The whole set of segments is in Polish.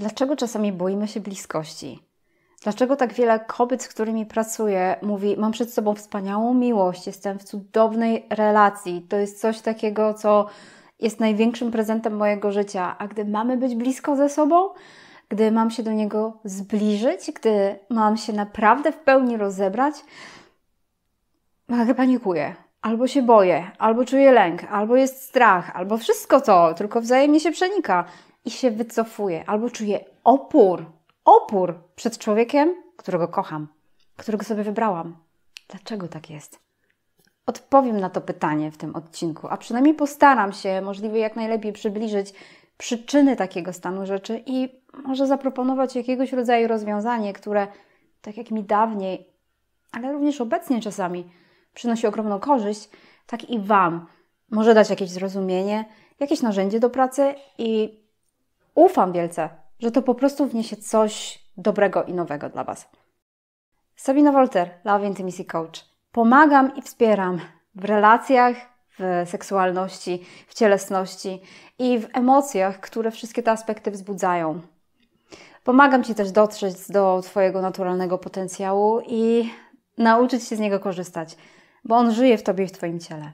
Dlaczego czasami boimy się bliskości? Dlaczego tak wiele kobiet, z którymi pracuję, mówi: Mam przed sobą wspaniałą miłość, jestem w cudownej relacji, to jest coś takiego, co jest największym prezentem mojego życia, a gdy mamy być blisko ze sobą, gdy mam się do niego zbliżyć, gdy mam się naprawdę w pełni rozebrać, nagle no, panikuję. Albo się boję, albo czuję lęk, albo jest strach, albo wszystko to, tylko wzajemnie się przenika i się wycofuję, albo czuję opór, opór przed człowiekiem, którego kocham, którego sobie wybrałam. Dlaczego tak jest? Odpowiem na to pytanie w tym odcinku, a przynajmniej postaram się możliwie jak najlepiej przybliżyć przyczyny takiego stanu rzeczy i może zaproponować jakiegoś rodzaju rozwiązanie, które, tak jak mi dawniej, ale również obecnie czasami, przynosi ogromną korzyść, tak i Wam może dać jakieś zrozumienie, jakieś narzędzie do pracy i Ufam wielce, że to po prostu wniesie coś dobrego i nowego dla Was. Sabina Wolter, Love Intimacy Coach. Pomagam i wspieram w relacjach, w seksualności, w cielesności i w emocjach, które wszystkie te aspekty wzbudzają. Pomagam Ci też dotrzeć do Twojego naturalnego potencjału i nauczyć się z niego korzystać, bo on żyje w Tobie i w Twoim ciele.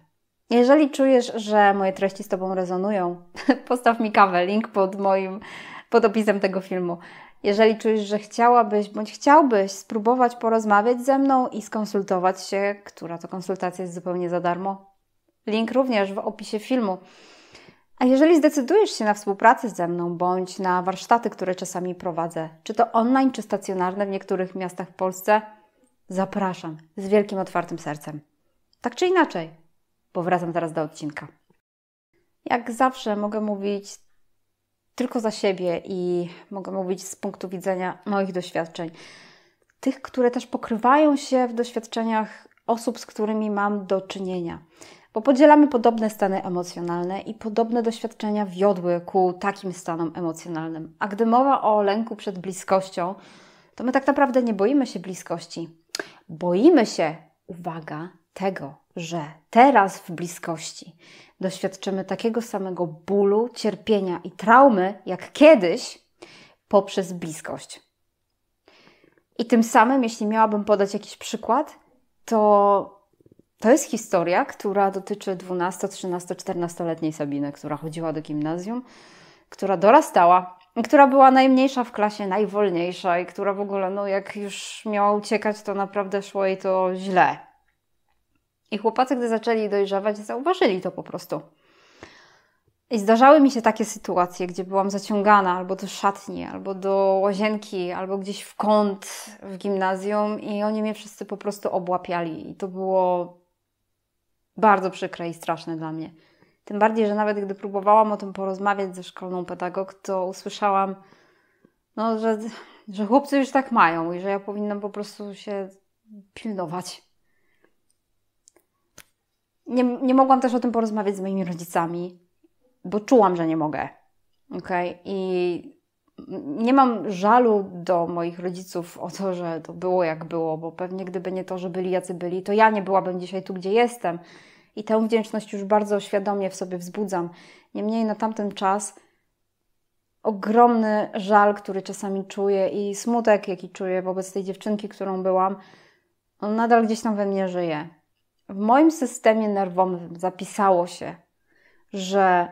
Jeżeli czujesz, że moje treści z Tobą rezonują, postaw mi kawę, link pod moim, pod opisem tego filmu. Jeżeli czujesz, że chciałabyś bądź chciałbyś spróbować porozmawiać ze mną i skonsultować się, która to konsultacja jest zupełnie za darmo, link również w opisie filmu. A jeżeli zdecydujesz się na współpracę ze mną bądź na warsztaty, które czasami prowadzę, czy to online, czy stacjonarne w niektórych miastach w Polsce, zapraszam z wielkim otwartym sercem. Tak czy inaczej, bo wracam teraz do odcinka. Jak zawsze mogę mówić tylko za siebie i mogę mówić z punktu widzenia moich doświadczeń. Tych, które też pokrywają się w doświadczeniach osób, z którymi mam do czynienia. Bo podzielamy podobne stany emocjonalne i podobne doświadczenia wiodły ku takim stanom emocjonalnym. A gdy mowa o lęku przed bliskością, to my tak naprawdę nie boimy się bliskości. Boimy się, uwaga, tego, że teraz w bliskości doświadczymy takiego samego bólu, cierpienia i traumy jak kiedyś poprzez bliskość. I tym samym, jeśli miałabym podać jakiś przykład, to to jest historia, która dotyczy 12, 13, 14-letniej Sabiny, która chodziła do gimnazjum, która dorastała, która była najmniejsza w klasie, najwolniejsza i która w ogóle, no jak już miała uciekać, to naprawdę szło jej to źle. I chłopacy, gdy zaczęli dojrzewać, zauważyli to po prostu. I zdarzały mi się takie sytuacje, gdzie byłam zaciągana albo do szatni, albo do łazienki, albo gdzieś w kąt w gimnazjum, i oni mnie wszyscy po prostu obłapiali. I to było bardzo przykre i straszne dla mnie. Tym bardziej, że nawet gdy próbowałam o tym porozmawiać ze szkolną pedagog, to usłyszałam, no, że, że chłopcy już tak mają i że ja powinnam po prostu się pilnować nie, nie mogłam też o tym porozmawiać z moimi rodzicami, bo czułam, że nie mogę. Okay? I nie mam żalu do moich rodziców o to, że to było jak było, bo pewnie gdyby nie to, że byli jacy byli, to ja nie byłabym dzisiaj tu, gdzie jestem. I tę wdzięczność już bardzo świadomie w sobie wzbudzam. Niemniej na tamten czas ogromny żal, który czasami czuję i smutek, jaki czuję wobec tej dziewczynki, którą byłam, on nadal gdzieś tam we mnie żyje w moim systemie nerwowym zapisało się, że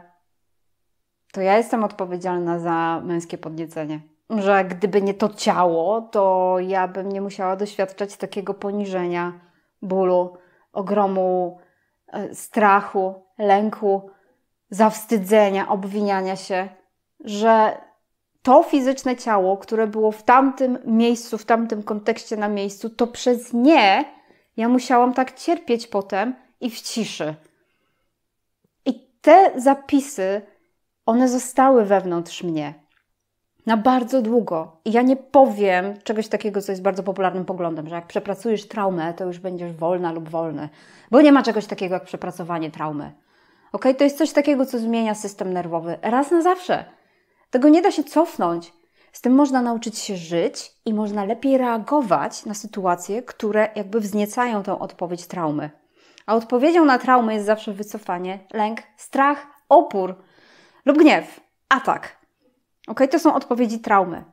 to ja jestem odpowiedzialna za męskie podniecenie. Że gdyby nie to ciało, to ja bym nie musiała doświadczać takiego poniżenia, bólu, ogromu, e, strachu, lęku, zawstydzenia, obwiniania się, że to fizyczne ciało, które było w tamtym miejscu, w tamtym kontekście na miejscu, to przez nie ja musiałam tak cierpieć potem i w ciszy. I te zapisy, one zostały wewnątrz mnie na bardzo długo. I ja nie powiem czegoś takiego, co jest bardzo popularnym poglądem, że jak przepracujesz traumę, to już będziesz wolna lub wolny, bo nie ma czegoś takiego jak przepracowanie traumy. Ok, to jest coś takiego, co zmienia system nerwowy raz na zawsze. Tego nie da się cofnąć. Z tym można nauczyć się żyć i można lepiej reagować na sytuacje, które jakby wzniecają tą odpowiedź traumy. A odpowiedzią na traumę jest zawsze wycofanie, lęk, strach, opór lub gniew, atak. Ok, to są odpowiedzi traumy.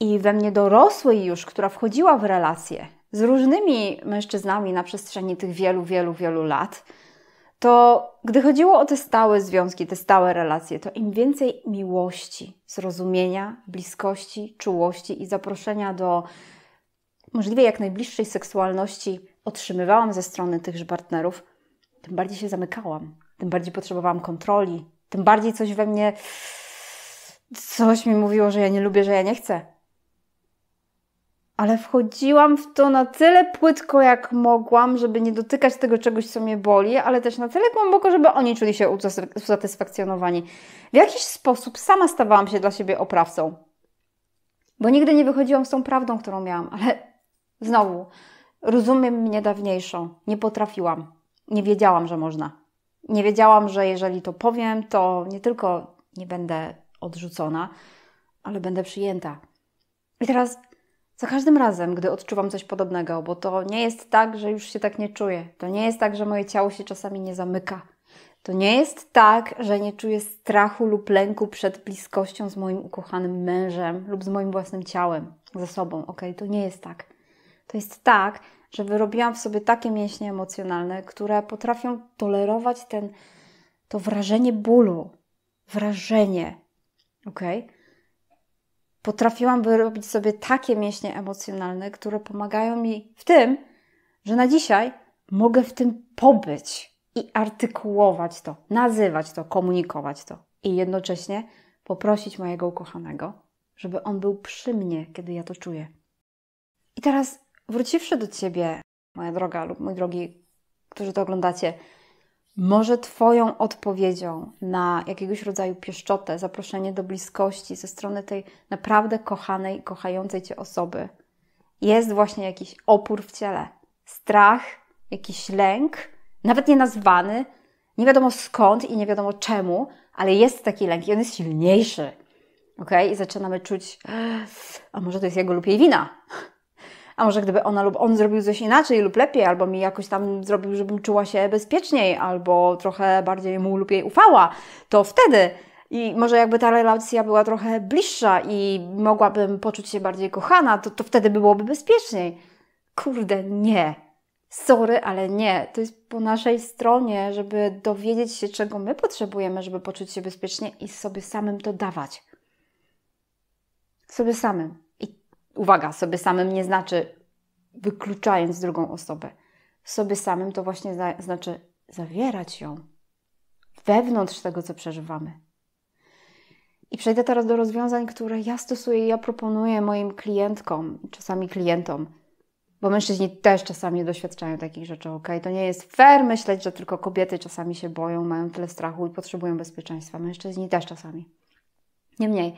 I we mnie dorosłej już, która wchodziła w relacje z różnymi mężczyznami na przestrzeni tych wielu, wielu, wielu lat, to gdy chodziło o te stałe związki, te stałe relacje, to im więcej miłości, zrozumienia, bliskości, czułości i zaproszenia do możliwie jak najbliższej seksualności otrzymywałam ze strony tychże partnerów, tym bardziej się zamykałam, tym bardziej potrzebowałam kontroli, tym bardziej coś we mnie, coś mi mówiło, że ja nie lubię, że ja nie chcę ale wchodziłam w to na tyle płytko, jak mogłam, żeby nie dotykać tego czegoś, co mnie boli, ale też na tyle głęboko, żeby oni czuli się usatysfakcjonowani. W jakiś sposób sama stawałam się dla siebie oprawcą, bo nigdy nie wychodziłam z tą prawdą, którą miałam, ale znowu, rozumiem mnie dawniejszą, nie potrafiłam, nie wiedziałam, że można. Nie wiedziałam, że jeżeli to powiem, to nie tylko nie będę odrzucona, ale będę przyjęta. I teraz za każdym razem, gdy odczuwam coś podobnego, bo to nie jest tak, że już się tak nie czuję. To nie jest tak, że moje ciało się czasami nie zamyka. To nie jest tak, że nie czuję strachu lub lęku przed bliskością z moim ukochanym mężem lub z moim własnym ciałem, ze sobą. Ok, to nie jest tak. To jest tak, że wyrobiłam w sobie takie mięśnie emocjonalne, które potrafią tolerować ten, to wrażenie bólu, wrażenie. ok? potrafiłam wyrobić sobie takie mięśnie emocjonalne, które pomagają mi w tym, że na dzisiaj mogę w tym pobyć i artykułować to, nazywać to, komunikować to i jednocześnie poprosić mojego ukochanego, żeby on był przy mnie, kiedy ja to czuję. I teraz wróciwszy do ciebie, moja droga lub mój drogi, którzy to oglądacie, może Twoją odpowiedzią na jakiegoś rodzaju pieszczotę, zaproszenie do bliskości ze strony tej naprawdę kochanej, kochającej Cię osoby jest właśnie jakiś opór w ciele, strach, jakiś lęk, nawet nie nazwany, nie wiadomo skąd i nie wiadomo czemu, ale jest taki lęk i on jest silniejszy. ok? I zaczynamy czuć, a może to jest jego lub jej wina a może gdyby ona lub on zrobił coś inaczej lub lepiej, albo mi jakoś tam zrobił, żebym czuła się bezpieczniej, albo trochę bardziej mu lub jej ufała, to wtedy i może jakby ta relacja była trochę bliższa i mogłabym poczuć się bardziej kochana, to, to wtedy byłoby bezpieczniej. Kurde, nie. Sorry, ale nie. To jest po naszej stronie, żeby dowiedzieć się, czego my potrzebujemy, żeby poczuć się bezpiecznie i sobie samym to dawać. Sobie samym uwaga, sobie samym nie znaczy wykluczając drugą osobę. Sobie samym to właśnie znaczy zawierać ją wewnątrz tego, co przeżywamy. I przejdę teraz do rozwiązań, które ja stosuję ja proponuję moim klientkom, czasami klientom, bo mężczyźni też czasami doświadczają takich rzeczy, ok? To nie jest fair myśleć, że tylko kobiety czasami się boją, mają tyle strachu i potrzebują bezpieczeństwa. Mężczyźni też czasami. Niemniej,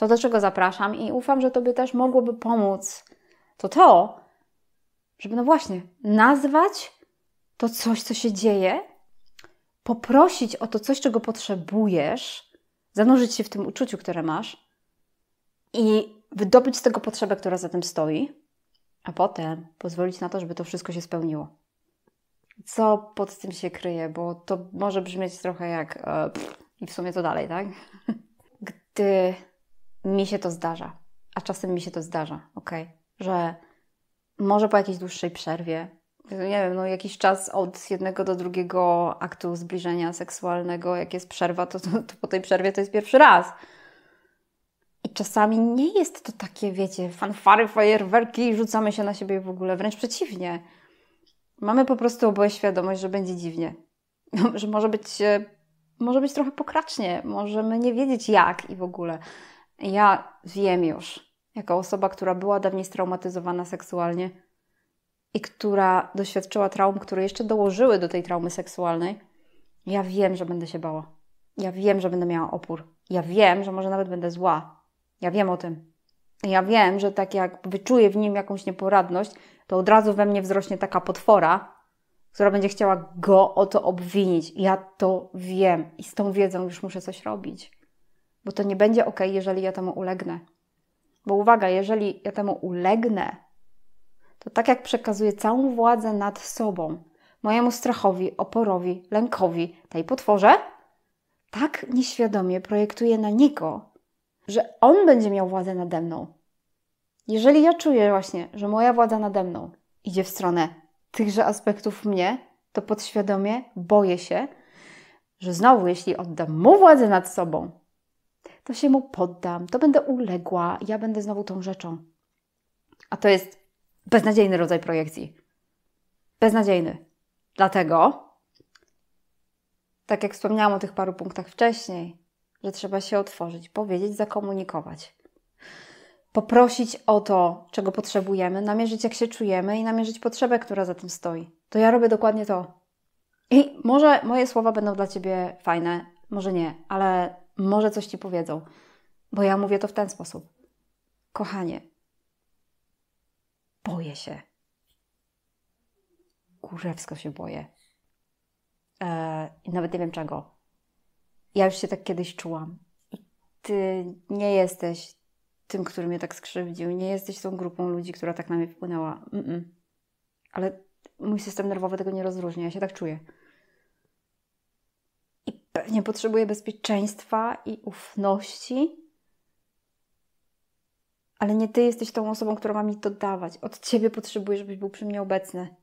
to do czego zapraszam i ufam, że Tobie też mogłoby pomóc, to to, żeby no właśnie nazwać to coś, co się dzieje, poprosić o to coś, czego potrzebujesz, zanurzyć się w tym uczuciu, które masz i wydobyć z tego potrzebę, która za tym stoi, a potem pozwolić na to, żeby to wszystko się spełniło. Co pod tym się kryje, bo to może brzmieć trochę jak pff, e, i w sumie to dalej, tak? Gdy mi się to zdarza, a czasem mi się to zdarza, ok, że może po jakiejś dłuższej przerwie, nie wiem, no jakiś czas od jednego do drugiego aktu zbliżenia seksualnego, jak jest przerwa, to, to, to po tej przerwie to jest pierwszy raz. I czasami nie jest to takie, wiecie, fanfary, fajerwerki i rzucamy się na siebie w ogóle, wręcz przeciwnie. Mamy po prostu oboje świadomość, że będzie dziwnie, że może być, e, może być trochę pokracznie, możemy nie wiedzieć jak i w ogóle. Ja wiem już, jako osoba, która była dawniej straumatyzowana seksualnie i która doświadczyła traum, które jeszcze dołożyły do tej traumy seksualnej, ja wiem, że będę się bała. Ja wiem, że będę miała opór. Ja wiem, że może nawet będę zła. Ja wiem o tym. Ja wiem, że tak jak wyczuję w nim jakąś nieporadność, to od razu we mnie wzrośnie taka potwora, która będzie chciała go o to obwinić. Ja to wiem i z tą wiedzą już muszę coś robić bo to nie będzie ok, jeżeli ja temu ulegnę. Bo uwaga, jeżeli ja temu ulegnę, to tak jak przekazuję całą władzę nad sobą, mojemu strachowi, oporowi, lękowi, tej potworze, tak nieświadomie projektuję na niego, że on będzie miał władzę nade mną. Jeżeli ja czuję właśnie, że moja władza nade mną idzie w stronę tychże aspektów mnie, to podświadomie boję się, że znowu, jeśli oddam mu władzę nad sobą, to się mu poddam, to będę uległa, ja będę znowu tą rzeczą. A to jest beznadziejny rodzaj projekcji. Beznadziejny. Dlatego, tak jak wspomniałam o tych paru punktach wcześniej, że trzeba się otworzyć, powiedzieć, zakomunikować. Poprosić o to, czego potrzebujemy, namierzyć, jak się czujemy i namierzyć potrzebę, która za tym stoi. To ja robię dokładnie to. I może moje słowa będą dla ciebie fajne, może nie, ale może coś ci powiedzą, bo ja mówię to w ten sposób. Kochanie, boję się. Kurzewsko się boję. Eee, nawet nie wiem czego. Ja już się tak kiedyś czułam. Ty nie jesteś tym, który mnie tak skrzywdził. Nie jesteś tą grupą ludzi, która tak na mnie wpłynęła. Mm -mm. Ale mój system nerwowy tego nie rozróżnia. Ja się tak czuję. Tak nie potrzebuje bezpieczeństwa i ufności, ale nie ty jesteś tą osobą, która ma mi to dawać. Od ciebie potrzebuję, żebyś był przy mnie obecny.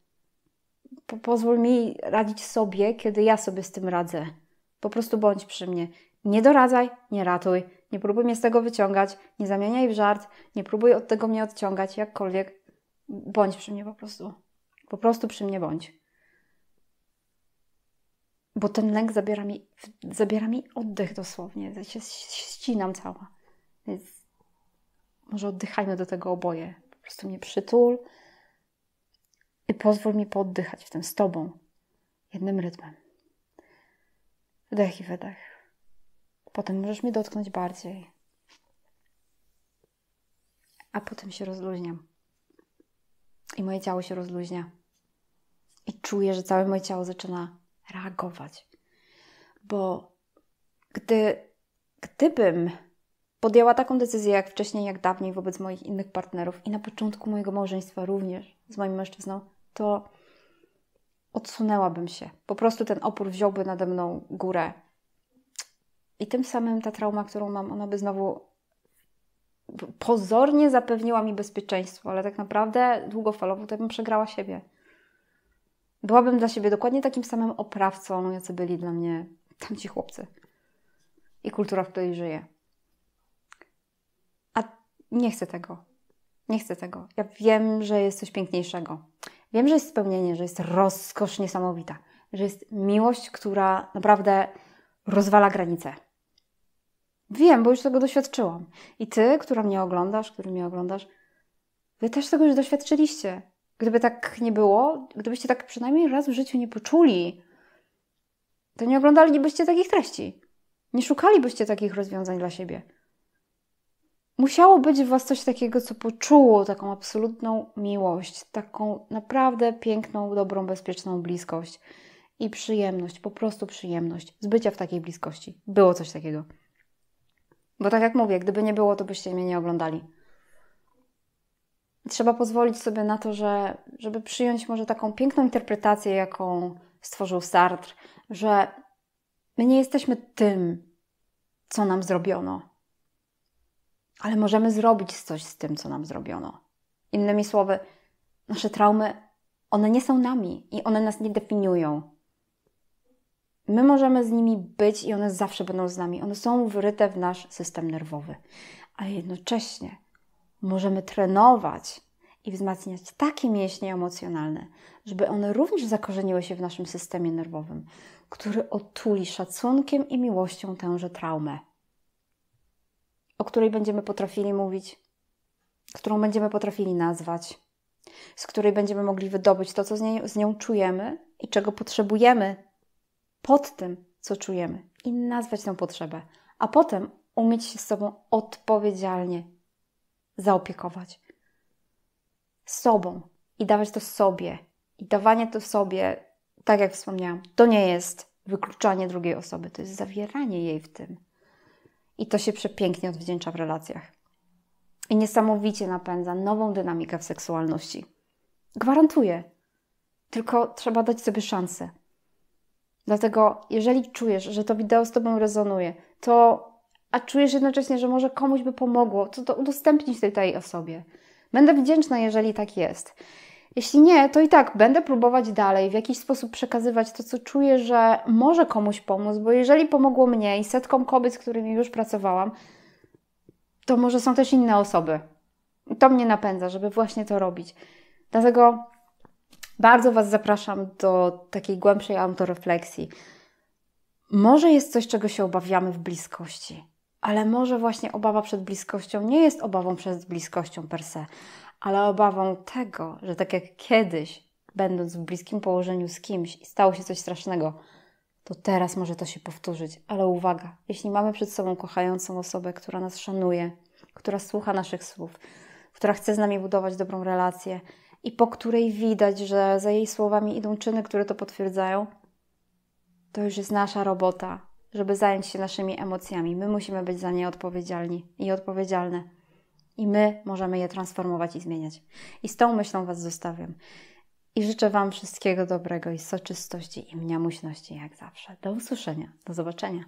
Po pozwól mi radzić sobie, kiedy ja sobie z tym radzę. Po prostu bądź przy mnie. Nie doradzaj, nie ratuj, nie próbuj mnie z tego wyciągać, nie zamieniaj w żart, nie próbuj od tego mnie odciągać, jakkolwiek. Bądź przy mnie po prostu. Po prostu przy mnie bądź bo ten lęk zabiera mi, zabiera mi oddech dosłownie. Ja się ścinam cała. Więc może oddychajmy do tego oboje. Po prostu mnie przytul i pozwól mi pooddychać w tym z Tobą, jednym rytmem. Wdech i wydech. Potem możesz mnie dotknąć bardziej. A potem się rozluźniam. I moje ciało się rozluźnia. I czuję, że całe moje ciało zaczyna reagować. Bo gdy, gdybym podjęła taką decyzję jak wcześniej, jak dawniej wobec moich innych partnerów i na początku mojego małżeństwa również z moim mężczyzną, to odsunęłabym się. Po prostu ten opór wziąłby nade mną górę. I tym samym ta trauma, którą mam, ona by znowu pozornie zapewniła mi bezpieczeństwo, ale tak naprawdę długofalowo to bym przegrała siebie. Byłabym dla siebie dokładnie takim samym oprawcą, no jacy byli dla mnie tamci chłopcy. I kultura, w której żyję. A nie chcę tego. Nie chcę tego. Ja wiem, że jest coś piękniejszego. Wiem, że jest spełnienie, że jest rozkosz niesamowita, że jest miłość, która naprawdę rozwala granice. Wiem, bo już tego doświadczyłam. I ty, która mnie oglądasz, który mnie oglądasz, wy też tego już doświadczyliście. Gdyby tak nie było, gdybyście tak przynajmniej raz w życiu nie poczuli, to nie oglądalibyście takich treści. Nie szukalibyście takich rozwiązań dla siebie. Musiało być w Was coś takiego, co poczuło taką absolutną miłość, taką naprawdę piękną, dobrą, bezpieczną bliskość i przyjemność, po prostu przyjemność z bycia w takiej bliskości. Było coś takiego. Bo tak jak mówię, gdyby nie było, to byście mnie nie oglądali trzeba pozwolić sobie na to, że, żeby przyjąć może taką piękną interpretację, jaką stworzył Sartre, że my nie jesteśmy tym, co nam zrobiono, ale możemy zrobić coś z tym, co nam zrobiono. Innymi słowy, nasze traumy, one nie są nami i one nas nie definiują. My możemy z nimi być i one zawsze będą z nami. One są wryte w nasz system nerwowy, ale jednocześnie możemy trenować i wzmacniać takie mięśnie emocjonalne, żeby one również zakorzeniły się w naszym systemie nerwowym, który otuli szacunkiem i miłością tęże traumę, o której będziemy potrafili mówić, którą będziemy potrafili nazwać, z której będziemy mogli wydobyć to, co z, niej, z nią czujemy i czego potrzebujemy pod tym, co czujemy, i nazwać tę potrzebę, a potem umieć się z sobą odpowiedzialnie zaopiekować. Sobą i dawać to sobie. I dawanie to sobie, tak jak wspomniałam, to nie jest wykluczanie drugiej osoby, to jest zawieranie jej w tym. I to się przepięknie odwdzięcza w relacjach. I niesamowicie napędza nową dynamikę w seksualności. Gwarantuję. Tylko trzeba dać sobie szansę. Dlatego, jeżeli czujesz, że to wideo z Tobą rezonuje, to a czujesz jednocześnie, że może komuś by pomogło, to, to udostępnić tej, tej osobie. Będę wdzięczna, jeżeli tak jest. Jeśli nie, to i tak będę próbować dalej w jakiś sposób przekazywać to, co czuję, że może komuś pomóc, bo jeżeli pomogło mnie i setkom kobiet, z którymi już pracowałam, to może są też inne osoby. I to mnie napędza, żeby właśnie to robić. Dlatego bardzo Was zapraszam do takiej głębszej autorefleksji. Może jest coś, czego się obawiamy w bliskości ale może właśnie obawa przed bliskością nie jest obawą przed bliskością per se, ale obawą tego, że tak jak kiedyś, będąc w bliskim położeniu z kimś i stało się coś strasznego, to teraz może to się powtórzyć. Ale uwaga, jeśli mamy przed sobą kochającą osobę, która nas szanuje, która słucha naszych słów, która chce z nami budować dobrą relację i po której widać, że za jej słowami idą czyny, które to potwierdzają, to już jest nasza robota żeby zająć się naszymi emocjami. My musimy być za nie odpowiedzialni i odpowiedzialne. I my możemy je transformować i zmieniać. I z tą myślą Was zostawiam. I życzę Wam wszystkiego dobrego i soczystości i mniamuśności jak zawsze. Do usłyszenia, do zobaczenia.